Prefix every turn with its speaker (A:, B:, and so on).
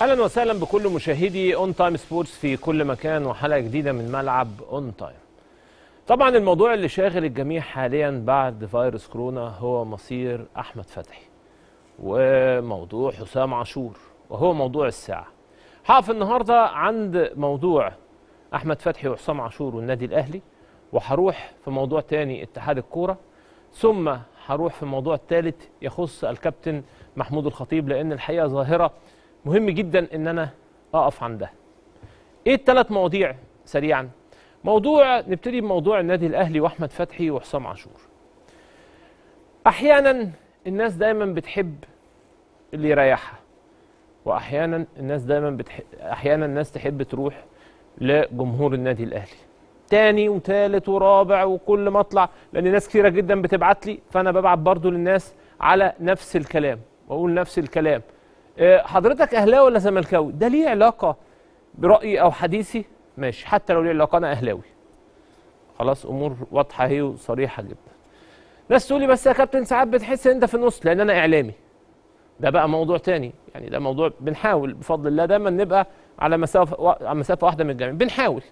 A: اهلا وسهلا بكل مشاهدي اون تايم سبورتس في كل مكان وحلقه جديده من ملعب اون تايم. طبعا الموضوع اللي شاغل الجميع حاليا بعد فيروس كورونا هو مصير احمد فتحي وموضوع حسام عاشور وهو موضوع الساعه. هقف النهارده عند موضوع احمد فتحي وحسام عاشور والنادي الاهلي وهروح في موضوع تاني اتحاد الكوره ثم هروح في الموضوع الثالث يخص الكابتن محمود الخطيب لان الحقيقه ظاهره مهم جدا ان انا اقف عندها ايه الثلاث مواضيع سريعا موضوع نبتدي بموضوع النادي الاهلي واحمد فتحي وحسام عاشور احيانا الناس دايما بتحب اللي يريحها واحيانا الناس دايما بتحب احيانا الناس تحب تروح لجمهور النادي الاهلي تاني وتالت ورابع وكل ما اطلع لان ناس كثيره جدا بتبعت لي فانا ببعت برضو للناس على نفس الكلام واقول نفس الكلام حضرتك اهلاوي ولا زملكاوي ده ليه علاقه برايي او حديثي ماشي حتى لو ليه علاقه انا اهلاوي خلاص امور واضحه اهي وصريحه جدا ناس تقول لي بس يا كابتن ساعات بتحس ان انت في النص لان انا اعلامي ده بقى موضوع تاني يعني ده موضوع بنحاول بفضل الله دايما نبقى على مسافه على مسافه واحده من الجميع بنحاول